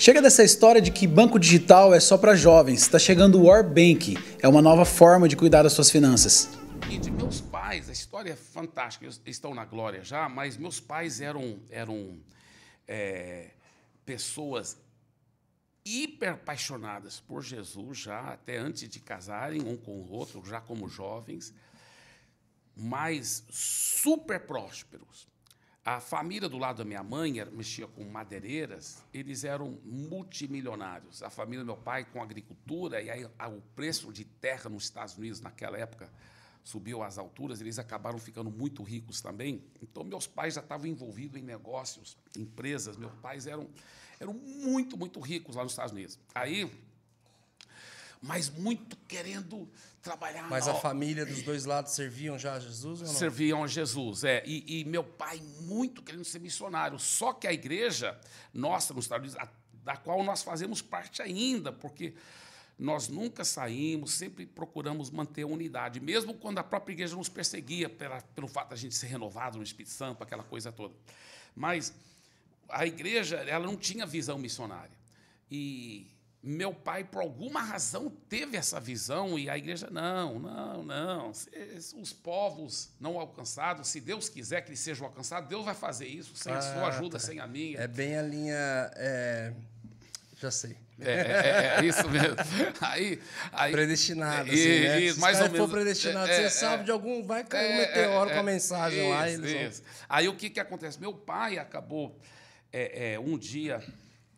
Chega dessa história de que banco digital é só para jovens. Está chegando o War Bank, é uma nova forma de cuidar das suas finanças. De Meus pais, a história é fantástica, eles estão na glória já, mas meus pais eram, eram é, pessoas hiper apaixonadas por Jesus já, até antes de casarem um com o outro, já como jovens, mas super prósperos. A família do lado da minha mãe era, mexia com madeireiras, eles eram multimilionários. A família do meu pai com agricultura, e aí o preço de terra nos Estados Unidos naquela época subiu às alturas, eles acabaram ficando muito ricos também. Então, meus pais já estavam envolvidos em negócios, empresas. Meus pais eram, eram muito, muito ricos lá nos Estados Unidos. Aí, mas muito querendo trabalhar. Mas a família dos dois lados serviam já a Jesus ou não? Serviam a Jesus, é. E, e meu pai muito querendo ser missionário. Só que a igreja nossa nos Estados Unidos, da qual nós fazemos parte ainda, porque nós nunca saímos, sempre procuramos manter a unidade, mesmo quando a própria igreja nos perseguia pela, pelo fato a gente ser renovado no Espírito Santo, aquela coisa toda. Mas a igreja ela não tinha visão missionária. E meu pai, por alguma razão, teve essa visão e a igreja, não, não, não. Os povos não alcançados, se Deus quiser que eles sejam alcançados, Deus vai fazer isso sem ah, a sua ajuda, tá. sem a minha. É bem a linha. É... Já sei. É, é, é, é isso mesmo. Aí, aí, predestinado, é, assim, né? Isso, mais ou menos. for predestinado, é, você é, sabe de algum, vai cair um meteoro com a mensagem isso, lá. Eles vão... Aí o que, que acontece? Meu pai acabou, um dia,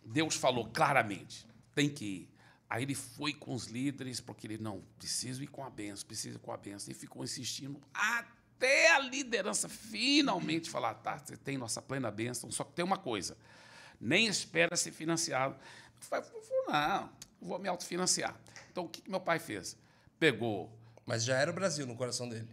Deus falou claramente, tem que ir. Aí ele foi com os líderes, porque ele, não, preciso ir com a benção, preciso ir com a benção. E ficou insistindo até a liderança finalmente falar, tá, você tem nossa plena benção, só que tem uma coisa, nem espera ser financiado. Eu falei, não, vou me autofinanciar. Então, o que, que meu pai fez? Pegou... Mas já era o Brasil no coração dele.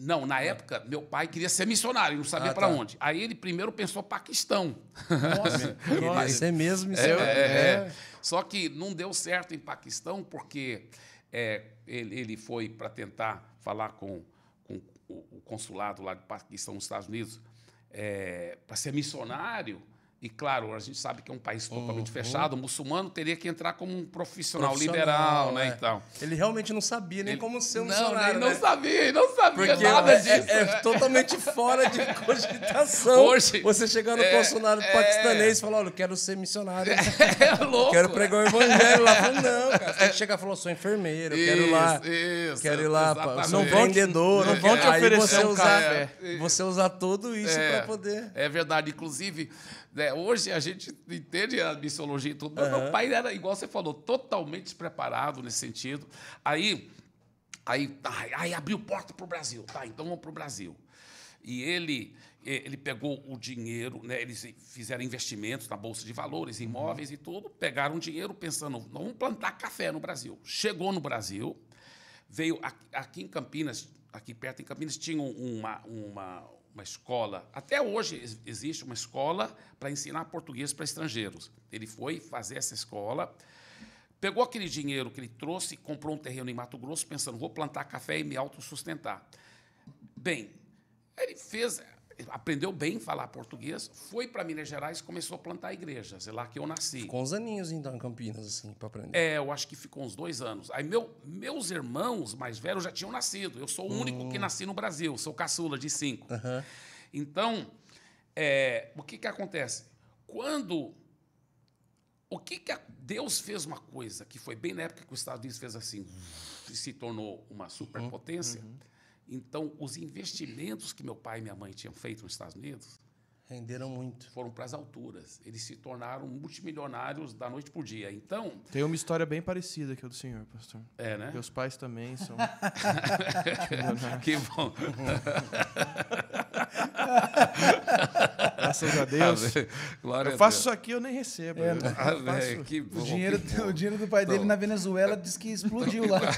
Não, na época, meu pai queria ser missionário, não sabia ah, para tá. onde. Aí ele primeiro pensou Paquistão. Nossa, queria é mesmo missionário. É, é é, é, é. Só que não deu certo em Paquistão, porque ele, ele, foi para tentar falar com, com, o consulado lá de Paquistão, nos Estados Unidos, para ser missionário. E claro, a gente sabe que é um país totalmente uhum. fechado, o muçulmano teria que entrar como um profissional, profissional liberal, né? É. Então. Ele realmente não sabia nem ele... como ser um não, missionário. Não, né? não sabia, não sabia Porque nada é, é disso. É, é, totalmente fora de cogitação. Hoje, você chegar no é, consulado é. paquistanês e falar: olha, eu quero ser missionário. É, louco. Quero né? pregar o evangelho lá. Falo, não, cara. Você tem que chegar e falar: sou enfermeiro, quero ir lá. Isso, quero ir lá, pra, não vão vendedor. Não vão te oferecer você um usar, café. Você usar tudo isso para poder. É verdade. Inclusive. Né? Hoje a gente entende a missologia e tudo, mas uhum. meu pai era, igual você falou, totalmente despreparado nesse sentido. Aí, aí, aí, aí abriu porta para o Brasil. Tá, então vamos para o Brasil. E ele, ele pegou o dinheiro, né? eles fizeram investimentos na Bolsa de Valores, uhum. imóveis uhum. e tudo, pegaram dinheiro pensando, vamos plantar café no Brasil. Chegou no Brasil, veio aqui, aqui em Campinas, aqui perto em Campinas, tinha uma, uma, uma escola. Até hoje existe uma escola para ensinar português para estrangeiros. Ele foi fazer essa escola, pegou aquele dinheiro que ele trouxe, comprou um terreno em Mato Grosso, pensando: vou plantar café e me autossustentar. Bem, ele fez aprendeu bem falar português, foi para Minas Gerais e começou a plantar igrejas. É lá que eu nasci. Ficou uns aninhos, então, em Campinas, assim, para aprender. É, eu acho que ficou uns dois anos. Aí meu, meus irmãos mais velhos já tinham nascido. Eu sou o único hum. que nasci no Brasil. Sou caçula de cinco. Uhum. Então, é, o que, que acontece? Quando... O que, que a, Deus fez uma coisa que foi bem na época que os Estados Unidos fez assim e se tornou uma uhum. superpotência... Uhum. Uhum então, os investimentos que meu pai e minha mãe tinham feito nos Estados Unidos. Renderam muito. Foram para as alturas. Eles se tornaram multimilionários da noite por dia. Então. Tem uma história bem parecida que a é do senhor, pastor. É, né? Meus pais também são. que bom. Graças a Deus. Glória eu faço isso aqui, eu nem recebo. É, eu que bom, o, dinheiro, que o dinheiro do pai então, dele na Venezuela diz que explodiu então, lá.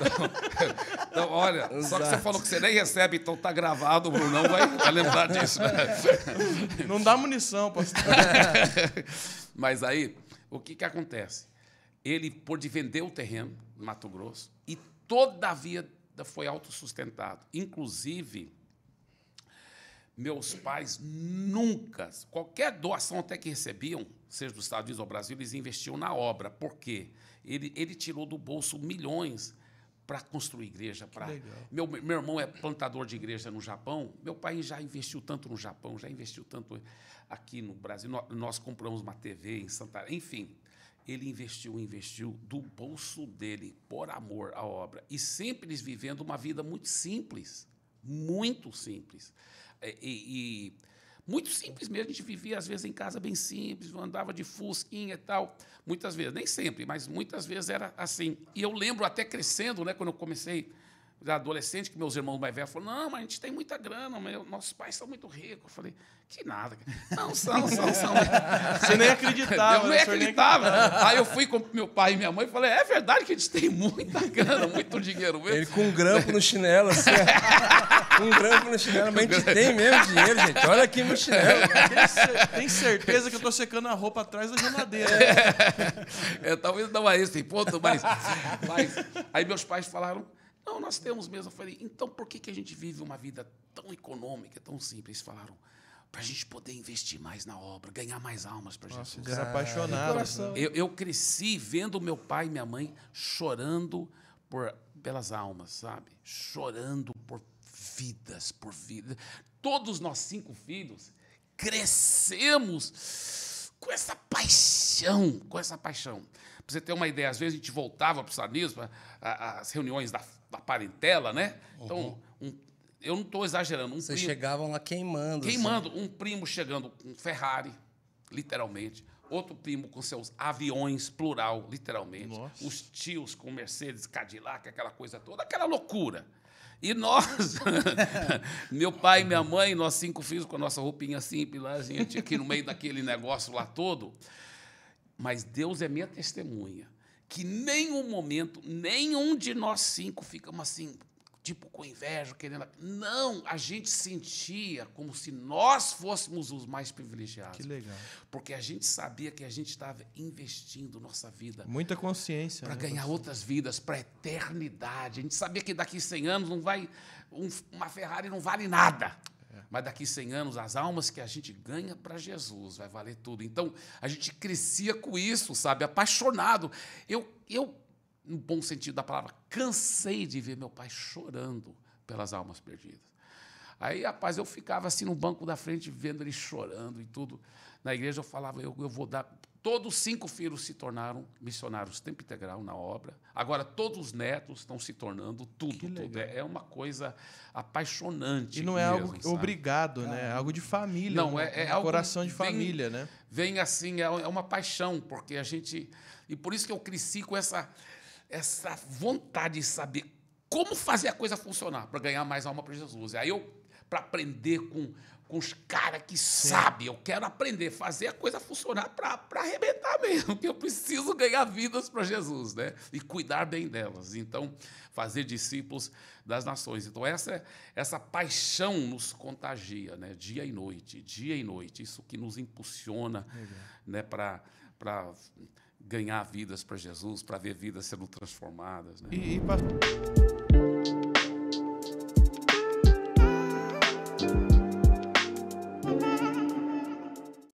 Então, então olha, Exato. só que você falou que você nem recebe, então tá gravado, o Brunão vai, vai lembrar disso. Né? Não dá munição, pastor. Mas aí, o que, que acontece? Ele pôde vender o terreno no Mato Grosso e, todavia, foi autossustentado. Inclusive, meus pais nunca, qualquer doação até que recebiam, seja dos Estados Unidos ou Brasil, eles investiam na obra. Por quê? Ele, ele tirou do bolso milhões para construir igreja. Pra... Meu, meu irmão é plantador de igreja no Japão. Meu pai já investiu tanto no Japão, já investiu tanto aqui no Brasil. Nós, compramos uma TV em Santarém. Enfim, ele investiu, investiu do bolso dele, por amor à obra. E sempre eles vivendo uma vida muito simples, muito simples. É, e, e, muito simples mesmo, a gente vivia às vezes em casa bem simples, andava de fusquinha e tal, muitas vezes, nem sempre, mas muitas vezes era assim. E eu lembro até crescendo, né, quando eu comecei adolescente, que meus irmãos mais velhos falaram, não, mas a gente tem muita grana, meu, nossos pais são muito ricos. Eu falei, que nada. Não, são, são, são. Você nem acreditava. Eu nem né, acreditava. Nem... Aí eu fui com meu pai e minha mãe e falei, é verdade que a gente tem muita grana, muito dinheiro mesmo. Ele com um grampo no chinelo, assim. um grampo no chinelo, mas a gente tem mesmo dinheiro, gente. Olha aqui no chinelo. Tem certeza que eu tô secando a roupa atrás da geladeira. Né? É, talvez não isso, esse ponto, mas, mas... Aí meus pais falaram, não, nós temos mesmo. Eu falei, então por que, que a gente vive uma vida tão econômica, tão simples? Falaram, para a gente poder investir mais na obra, ganhar mais almas para Jesus. Nossa, era ah, apaixonado. Né? Eu, eu, cresci vendo meu pai e minha mãe chorando por, pelas almas, sabe? Chorando por vidas, por vida. Todos nós cinco filhos crescemos com essa paixão, com essa paixão você ter uma ideia, às vezes a gente voltava para o sanismo, as reuniões da, da parentela, né? Então, uhum. Então, um, eu não estou exagerando. Um Vocês chegavam lá queimando. Assim. Queimando. Assim. Um primo chegando com Ferrari, literalmente. Outro primo com seus aviões, plural, literalmente. Nossa. Os tios com Mercedes, Cadillac, aquela coisa toda, aquela loucura. E nós, meu pai, minha mãe, nós cinco filhos com a nossa roupinha simples lá, a gente aqui no meio daquele negócio lá todo. Mas Deus é minha testemunha que nenhum momento, nenhum de nós cinco ficamos assim, tipo com inveja, querendo. Não, a gente sentia como se nós fôssemos os mais privilegiados. Que legal. Porque a gente sabia que a gente estava investindo nossa vida. Muita consciência. Para né? ganhar outras vidas, para a eternidade. A gente sabia que daqui 100 anos não vai um, uma Ferrari não vale nada. É. Mas daqui 100 anos, as almas que a gente ganha para Jesus vai valer tudo. Então, a gente crescia com isso, sabe? Apaixonado. Eu, eu no bom sentido da palavra, cansei de ver meu pai chorando pelas almas perdidas. Aí, rapaz, eu ficava assim no banco da frente, vendo ele chorando e tudo. Na igreja eu falava, eu, eu vou dar Todos os cinco filhos se tornaram missionários tempo integral na obra. Agora todos os netos estão se tornando tudo, tudo. É uma coisa apaixonante. E não é mesmo, algo sabe? obrigado, né? É algo de família. Não, um, é, é um algo coração de vem, família, né? Vem assim, é, é uma paixão, porque a gente. E por isso que eu cresci com essa, essa vontade de saber como fazer a coisa funcionar para ganhar mais alma para Jesus. E aí eu para aprender com, com os caras que sabem. Eu quero aprender, fazer a coisa funcionar para arrebentar mesmo, que eu preciso ganhar vidas para Jesus, né? E cuidar bem delas. Então, fazer discípulos das nações. Então, essa, essa paixão nos contagia, né? Dia e noite, dia e noite. Isso que nos impulsiona né? para ganhar vidas para Jesus, para ver vidas sendo transformadas. Né? E, e...